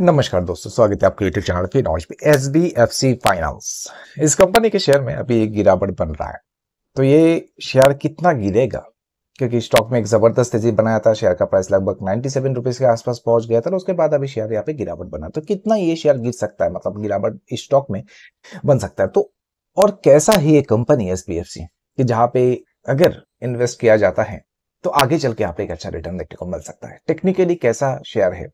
नमस्कार दोस्तों स्वागत है आपके यूट्यूब चैनल पे नॉलेज पे डी एफ सी फाइनेंस इस कंपनी के शेयर में अभी एक गिरावट बन रहा है तो ये शेयर कितना गिरेगा क्योंकि स्टॉक में एक जबरदस्त तेजी बनाया था शेयर का प्राइस लगभग नाइन्टी सेवन रुपीज के आसपास पहुंच गया था उसके बाद अभी शेयर यहाँ पे गिरावट बना तो कितना ये शेयर गिर सकता है मतलब गिरावट स्टॉक में बन सकता है तो और कैसा है ये company S B F C कि जहाँ पे अगर इन्वेस्ट किया जाता है तो आगे चल के यहाँ पे एक अच्छा रिटर्न देखने को मिल सकता है टेक्निकली कैसा शेयर है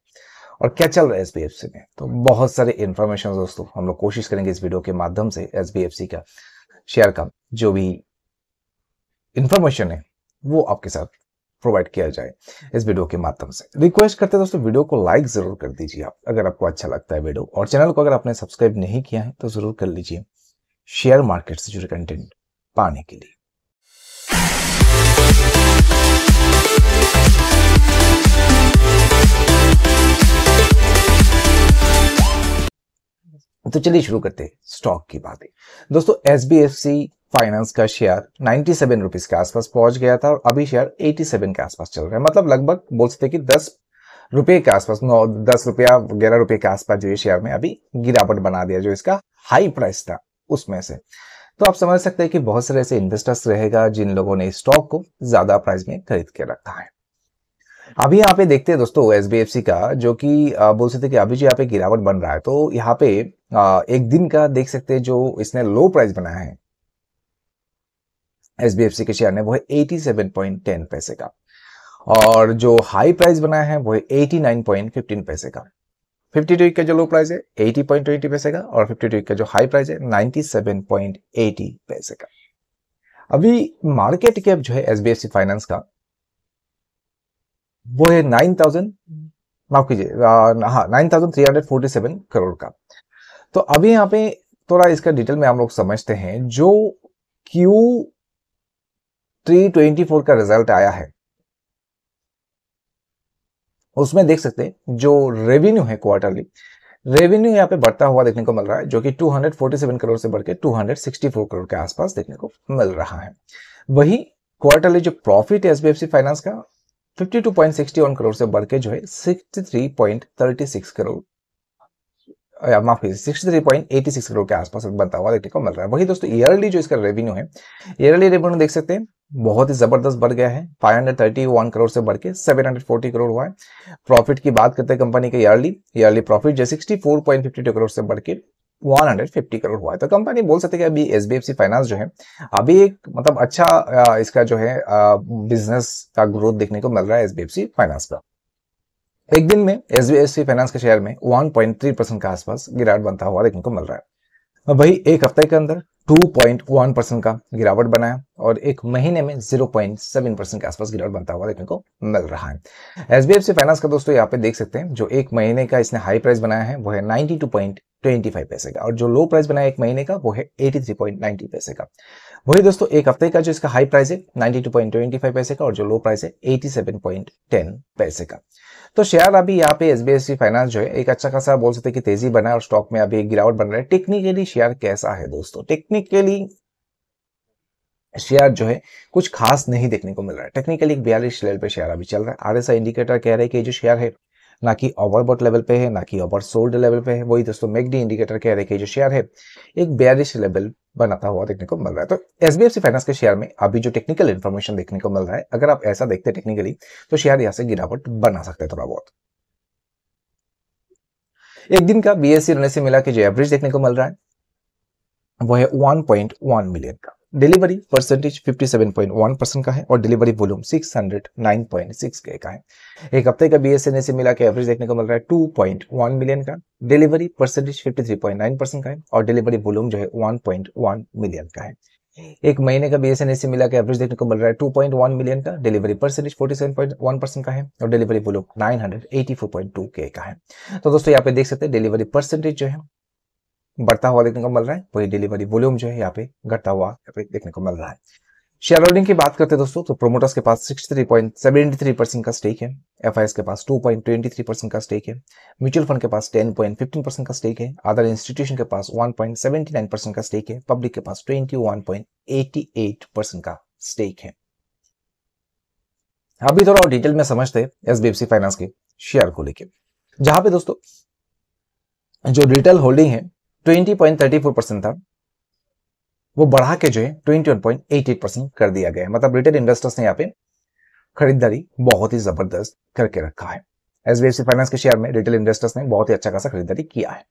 और क्या चल रहा है एच में तो बहुत सारे इन्फॉर्मेशन दोस्तों हम लोग कोशिश करेंगे इस वीडियो के माध्यम से एस का शेयर का जो भी इंफॉर्मेशन है वो आपके साथ प्रोवाइड किया जाए इस वीडियो के माध्यम से रिक्वेस्ट करते हैं दोस्तों वीडियो को लाइक जरूर कर दीजिए आप अगर आपको अच्छा लगता है वीडियो और चैनल को अगर आपने सब्सक्राइब नहीं किया है तो जरूर कर लीजिए शेयर मार्केट से जुड़े कंटेंट पाने के लिए तो चलिए शुरू करते हैं स्टॉक की बातें दोस्तों S B F C finance का शेयर नाइनटी सेवन रुपीज के आसपास पहुंच गया था और अभी शेयर एटी सेवन के आसपास चल रहा है मतलब लगभग बोल सकते कि दस रुपए के आसपास नौ दस रुपया ग्यारह रुपए के आसपास जो शेयर में अभी गिरावट बना दिया जो इसका हाई प्राइस था उसमें से तो आप समझ सकते हैं कि बहुत सारे ऐसे इन्वेस्टर्स रहेगा जिन लोगों ने स्टॉक को ज्यादा प्राइस में खरीद के रखा है अभी यहाँ पे देखते हैं दोस्तों एस का जो कि बोल सकते कि अभी जो यहाँ पे गिरावट बन रहा है तो यहाँ पे एक दिन का देख सकते हैं जो इसने लो प्राइस बनाया है एस बी एफ सी के शेयर ने वो है 87.10 पैसे का और जो हाई प्राइस बनाया है वो है 89.15 पैसे का 52 वीक का जो लो प्राइस है 80.20 पैसे का और 52 वीक का जो हाई प्राइस है 97.80 पैसे का अभी मार्केट कैप जो है S B F C finance का वो है 9,000 माफ कीजिए हाँ 9,347 करोड़ का तो अभी यहाँ पे थोड़ा इसका डिटेल में हम लोग समझते हैं जो क्यू थ्री ट्वेंटी फोर का रिजल्ट आया है उसमें देख सकते हैं जो रेवेन्यू है क्वार्टरली रेवेन्यू यहाँ पे बढ़ता हुआ देखने को मिल रहा है जो कि 247 करोड़ से बढ़ के 264 करोड़ के आसपास देखने को मिल रहा है वही क्वार्टरली जो प्रॉफिट है एच फाइनेंस का 52.61 करोड़ से बढ़ के जो है 63.36 करोड़ माफ कीजिए sixty three point eighty six crore के आसपास बनता हुआ देखने को मिल रहा है वही दोस्तों ईयरली e जो इसका रेवेन्यू है ईयरली e रेवेन्यू देख सकते हैं बहुत ही जबरदस्त बढ़ गया है 531 करोड़ से बढ़ के 740 करोड़ हुआ है प्रॉफिट की बात करते हैं कंपनी के ईयरली ईयरली प्रॉफिट जो 64.52 करोड़ से बढ़ के 150 करोड़ हुआ है तो कंपनी बोल सकते हैं कि अभी S B F C finance जो है अभी एक मतलब अच्छा इसका जो है बिजनेस का ग्रोथ देखने को मिल रहा है S B F C finance का एक दिन में एस बी एस फाइनेंस के शेयर में 1.3 परसेंट के आसपास गिरावट बनता हुआ देखने को मिल रहा है वही एक हफ्ते के अंदर 2.1 परसेंट का गिरावट बनाया और एक महीने में 0.7 परसेंट के आसपास गिरावट बनता हुआ देखने को मिल रहा है सी फाइनेंस का दोस्तों यहाँ पे देख सकते हैं जो एक महीने का इसने हाई प्राइस बनाया है वो है पॉइंट ट्वेंटी पैसे का और जो लो प्राइस बनाया एक महीने का वो है एटी पैसे का वही दोस्तों एक हफ्ते का जो इसका हाई प्राइस है नाइन्टी पैसे का और जो लो प्राइस है एटी पैसे का तो शेयर अभी यहाँ पे एस फाइनेंस जो है एक अच्छा खासा बोल सकते हैं कि तेजी बना है और स्टॉक में अभी एक गिरावट बन रहा है टेक्निकली शेयर कैसा है दोस्तों टेक्निकली शेयर जो है कुछ खास नहीं देखने को मिल रहा है टेक्निकली एक बयालीस लेवल पे शेयर अभी चल रहा है आरएसआई इंडिकेटर कह रहे हैं कि जो शेयर है ना कि ओवरबॉट लेवल पे है ना कि ओवर सोल्ड लेवल पे है वही दोस्तों मैगडी इंडिकेटर कह रहे जो शेयर है एक बेरिश लेवल बनाता हुआ देखने को मिल रहा है तो एस बी फाइनेंस के शेयर में अभी जो टेक्निकल इन्फॉर्मेशन देखने को मिल रहा है अगर आप ऐसा देखते टेक्निकली तो शेयर यहाँ से गिरावट बना सकते हैं थोड़ा बहुत एक दिन का बी एस सी होने से मिला के जो एवरेज देखने को मिल रहा है वो है 1.1 मिलियन का डिलीवरी परसेंटेज 57.1 परसेंट का है और डिलीवरी वॉल्यूम 609.6 के का है एक हफ्ते का बीएसएनए से मिला के एवरेज देखने को मिल रहा है 2.1 मिलियन का डिलीवरी परसेंटेज 53.9 परसेंट का है और डिलीवरी वॉल्यूम जो है 1.1 मिलियन का है एक महीने का बीएसएनए से मिला के एवरेज देखने को मिल रहा है 2.1 मिलियन का डिलीवरी परसेंटेज 47.1 परसेंट का है और डिलीवरी वॉल्यूम 984.2 के का है तो दोस्तों यहाँ पे देख सकते हैं डिलीवरी परसेंटेज जो है बढ़ता हुआ देखने को मिल रहा है वही डिलीवरी वॉल्यूम जो है यहाँ पे घटता हुआ यहाँ पे देखने को मिल रहा है शेयर होल्डिंग की बात करते हैं दोस्तों तो प्रोमोटर्स के पास 63.73 परसेंट का स्टेक है एफआईएस के पास 2.23 परसेंट का स्टेक है म्यूचुअल फंड के पास 10.15 परसेंट का स्टेक है अदर इंस्टीट्यूशन के पास 1.79 परसेंट का स्टेक है पब्लिक के पास 21.88 परसेंट का स्टेक है अभी थोड़ा डिटेल में समझते हैं एसबीएफसी फाइनेंस के शेयर को लेकर जहां पे दोस्तों जो रिटेल होल्डिंग है twenty point thirty four percent था वो बढ़ा के जो है twenty one point eight eight percent कर दिया गया मतलब रिटेल इन्वेस्टर्स ने यहाँ पे खरीदारी बहुत ही जबरदस्त करके रखा है S B F C finance के शेयर में रिटेल इन्वेस्टर्स ने बहुत ही अच्छा खासा खरीदारी किया है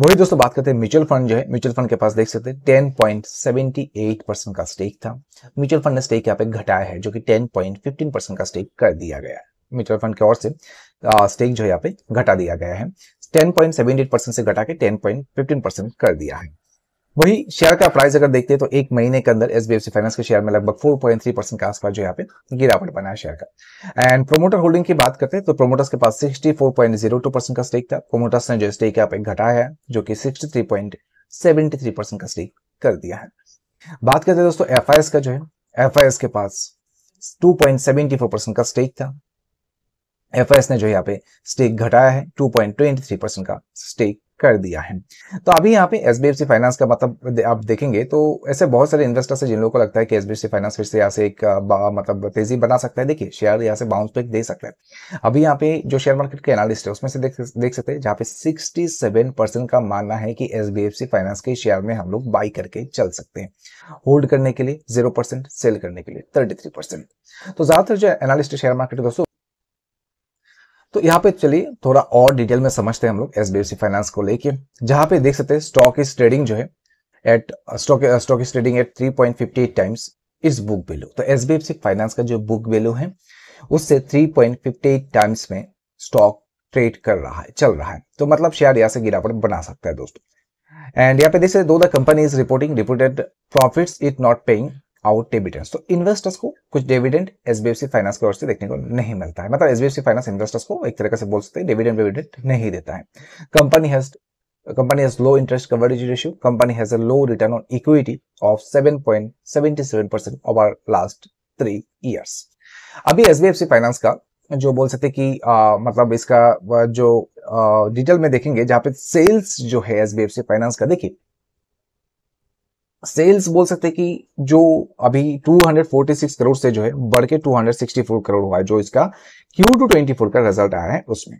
वही दोस्तों बात करते हैं म्यूचुअल फंड जो है म्यूचुअल फंड के पास देख सकते हैं 10.78 परसेंट का स्टेक था म्यूचुअल फंड ने स्टेक यहाँ पे घटाया है जो कि 10.15 परसेंट का स्टेक कर दिया गया है म्यूचुअल फंड की ओर से स्टेक जो है यहाँ पे घटा दिया गया है 10.78 से घटा के 10.15 कर दिया है वही शेयर का प्राइस अगर देखते हैं तो एक महीने के अंदर एस डी फाइनेंस के शेयर में लगभग 4.3 परसेंट के आसपास जो यहाँ पे गिरावट बना है शेयर का एंड प्रोमोटर होल्डिंग की बात करते हैं तो प्रोमोटर्स के पास 64.02 परसेंट का स्टेक था प्रोमोटर्स ने जो स्टेक यहाँ पे घटाया है जो कि 63.73 परसेंट का स्टेक कर दिया है बात करते हैं दोस्तों एफ का जो है एफ के पास टू का स्टेक था एफ ने जो यहाँ पे स्टेक घटाया है 2.23 परसेंट का स्टेक कर दिया है तो अभी यहाँ पे S B F C finance का मतलब आप देखेंगे तो ऐसे बहुत सारे इन्वेस्टर्स हैं जिन लोगों को लगता है कि S B F C finance फिर से यहाँ से एक मतलब तेजी बना सकता है देखिए शेयर यहाँ से बाउंस बैक दे सकता है अभी यहाँ पे जो शेयर मार्केट के एनालिस्ट है उसमें से देख देख सकते हैं जहाँ पे सेवन परसेंट का मानना है कि S B F C finance के शेयर में हम लोग बाई करके चल सकते हैं होल्ड करने के लिए जीरो परसेंट सेल करने के लिए थर्टी थ्री परसेंट तो ज्यादातर जो एनालिस्ट शेयर मार्केट दोस्तों तो यहाँ पे चलिए थोड़ा और डिटेल में समझते हैं हम लोग सी फाइनेंस को लेके जहां पे देख सकते हैं स्टॉक इज ट्रेडिंग जो है at stock stock is trading at three point fifty eight times is book value तो एच फाइनेंस का जो बुक वैल्यू है उससे three point fifty eight times में स्टॉक ट्रेड कर रहा है चल रहा है तो मतलब शेयर यहाँ से गिरावट बना सकता है दोस्तों एंड यहाँ पे देखिए though the company is reporting reported profits it not paying out dividends तो इन्वेस्टर्स को कुछ डिविडेंड एसबीएफसी फाइनेंस की ओर से देखने को नहीं मिलता है मतलब एसबीएफसी फाइनेंस इन्वेस्टर्स को एक तरह से बोल सकते हैं डिविडेंड डिविडेंड नहीं देता है company has company has low interest coverage ratio company has a low return on equity of 7.77% over last three years अभी एच फाइनेंस का जो बोल सकते कि आ, मतलब इसका जो डिटेल में देखेंगे जहां पे सेल्स जो है एच फाइनेंस का देखिए सेल्स बोल सकते हैं कि जो अभी 246 करोड़ से जो है बढ़ के 264 करोड़ हुआ है जो इसका क्यू टू का रिजल्ट आया है उसमें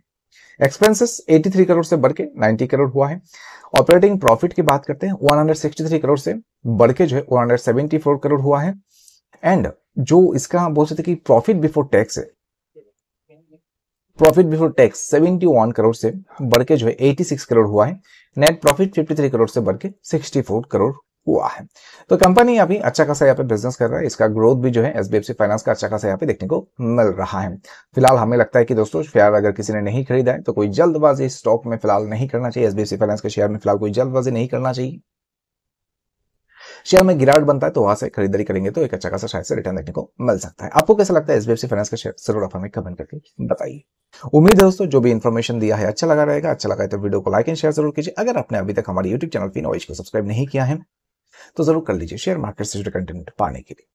एक्सपेंसेस 83 करोड़ से बढ़ के 90 करोड़ हुआ है ऑपरेटिंग प्रॉफिट की बात करते हैं 163 करोड़ से बढ़ के जो है 174 करोड़ हुआ है एंड जो इसका बोल सकते कि प्रॉफिट बिफोर टैक्स है प्रॉफिट बिफोर टैक्स 71 करोड़ से बढ़ के जो है 86 करोड़ हुआ है नेट प्रॉफिट 53 करोड़ से बढ़ के 64 करोड़ हुआ है तो कंपनी अभी अच्छा खासा यहाँ पे बिजनेस कर रहा है इसका ग्रोथ भी जो है एस बी फाइनेंस का अच्छा खासा यहाँ पे देखने को मिल रहा है फिलहाल हमें लगता है कि दोस्तों शेयर अगर किसी ने नहीं खरीदा है तो कोई जल्दबाजी स्टॉक में फिलहाल नहीं करना चाहिए एस फाइनेंस के शेयर में फिलहाल कोई जल्दबाजी नहीं करना चाहिए शेयर में गिरावट बनता है तो वहां से खरीदारी करेंगे तो एक अच्छा खासा शायद से रिटर्न देखने को मिल सकता है आपको कैसा लगता है एसबीएफसी फाइनेंस का शेयर जरूर आप हमें कमेंट करके बताइए उम्मीद है दोस्तों जो भी इन्फॉर्मेशन दिया है अच्छा लगा रहेगा अच्छा लगा है तो वीडियो को लाइक एंड शेयर जरूर कीजिए अगर आपने अभी तक हमारे यूट्यूब चैनल फिन को सब्सक्राइब नहीं किया है तो ज़रूर कर लीजिए शेयर मार्केट से जुड़े कंटेंट पाने के लिए